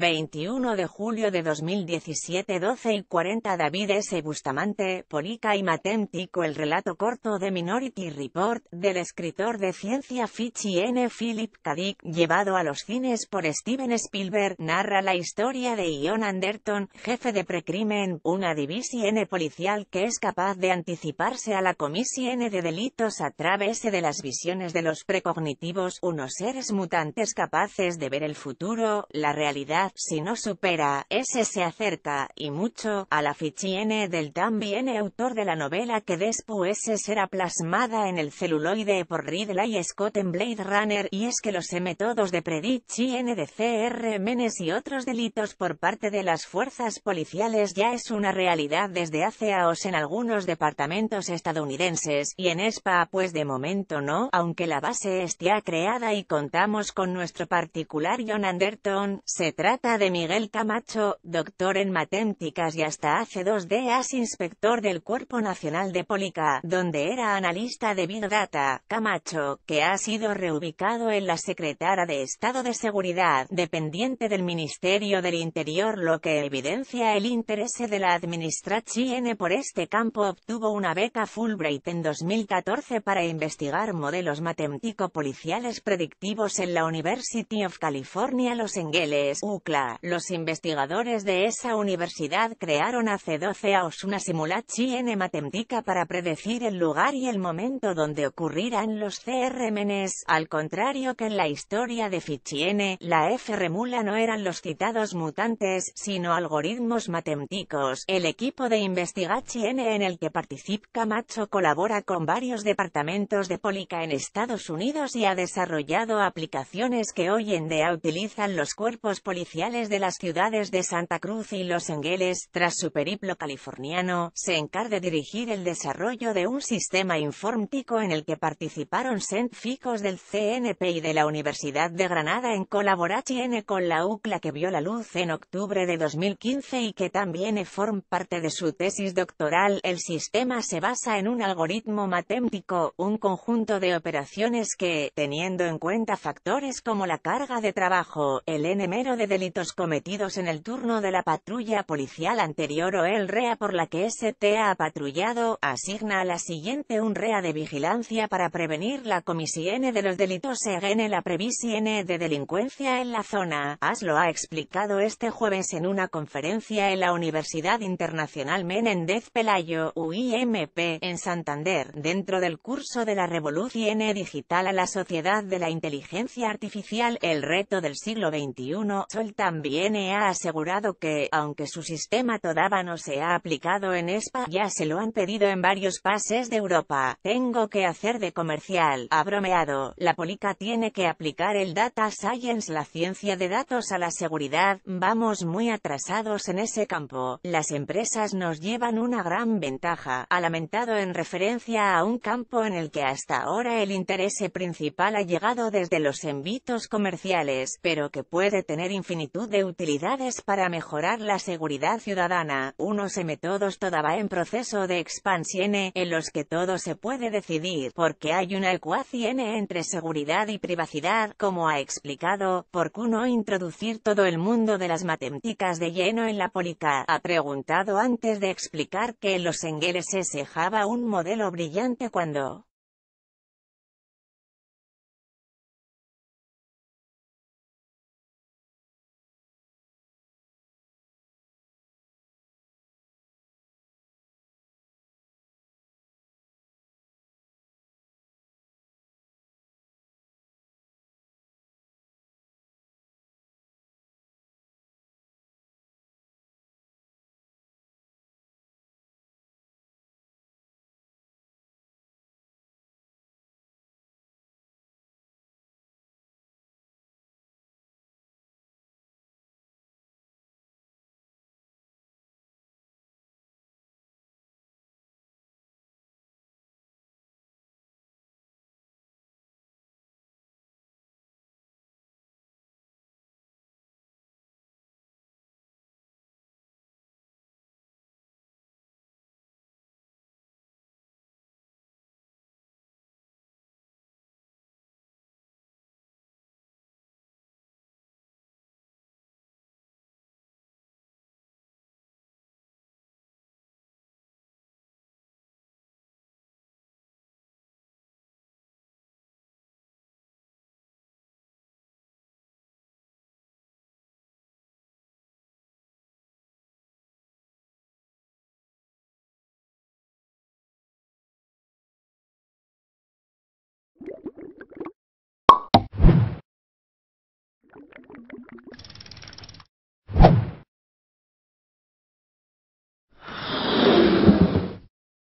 21 de julio de 2017 12 y 40 David S. Bustamante, Polica y Maténtico El relato corto de Minority Report, del escritor de ciencia y N. Philip K. llevado a los cines por Steven Spielberg, narra la historia de Ion Anderton, jefe de precrimen, una división policial que es capaz de anticiparse a la comisión de delitos a través de las visiones de los precognitivos, unos seres mutantes capaces de ver el futuro, la realidad si no supera, ese se acerca, y mucho, a la fichiene del también autor de la novela que después será plasmada en el celuloide por Ridley Scott en Blade Runner, y es que los métodos de prediction de CR Menes y otros delitos por parte de las fuerzas policiales ya es una realidad desde hace años en algunos departamentos estadounidenses, y en SPA pues de momento no, aunque la base esté creada y contamos con nuestro particular John Anderton, se trata de Miguel Camacho, doctor en matemáticas y hasta hace dos días inspector del Cuerpo Nacional de Polica, donde era analista de Big Data, Camacho, que ha sido reubicado en la secretaría de Estado de Seguridad, dependiente del Ministerio del Interior lo que evidencia el interés de la Administración por este campo obtuvo una beca Fulbright en 2014 para investigar modelos matemático-policiales predictivos en la University of California Los Angeles, UCLA los investigadores de esa universidad crearon hace 12 años una simulación matemática para predecir el lugar y el momento donde ocurrirán los CRMNs, al contrario que en la historia de Fichiene, la FRMULA no eran los citados mutantes, sino algoritmos matemáticos. El equipo de investigación en el que participa Camacho colabora con varios departamentos de Polica en Estados Unidos y ha desarrollado aplicaciones que hoy en día utilizan los cuerpos policiales de las ciudades de Santa Cruz y Los Engueles, tras su periplo californiano, se de dirigir el desarrollo de un sistema informático en el que participaron científicos del CNP y de la Universidad de Granada en colaboración con la UCLA que vio la luz en octubre de 2015 y que también forma parte de su tesis doctoral. El sistema se basa en un algoritmo matemático, un conjunto de operaciones que, teniendo en cuenta factores como la carga de trabajo, el N de delitos cometidos en el turno de la patrulla policial anterior o el REA por la que ST ha patrullado, asigna a la siguiente un REA de vigilancia para prevenir la comisión de los delitos según la previsión de delincuencia en la zona. AS lo ha explicado este jueves en una conferencia en la Universidad Internacional Menéndez Pelayo, UIMP, en Santander, dentro del curso de la revolución digital a la sociedad de la inteligencia artificial, el reto del siglo XXI, también ha asegurado que, aunque su sistema todavía no se ha aplicado en España, ya se lo han pedido en varios pases de Europa. Tengo que hacer de comercial, ha bromeado. La Polica tiene que aplicar el data science, la ciencia de datos a la seguridad, vamos muy atrasados en ese campo. Las empresas nos llevan una gran ventaja, ha lamentado en referencia a un campo en el que hasta ahora el interés principal ha llegado desde los envitos comerciales, pero que puede tener infinidad de utilidades para mejorar la seguridad ciudadana, unos M todos todavía en proceso de expansión en los que todo se puede decidir, porque hay una ecuación entre seguridad y privacidad, como ha explicado, por qué no introducir todo el mundo de las matemáticas de lleno en la política, ha preguntado antes de explicar que los engeles se java un modelo brillante cuando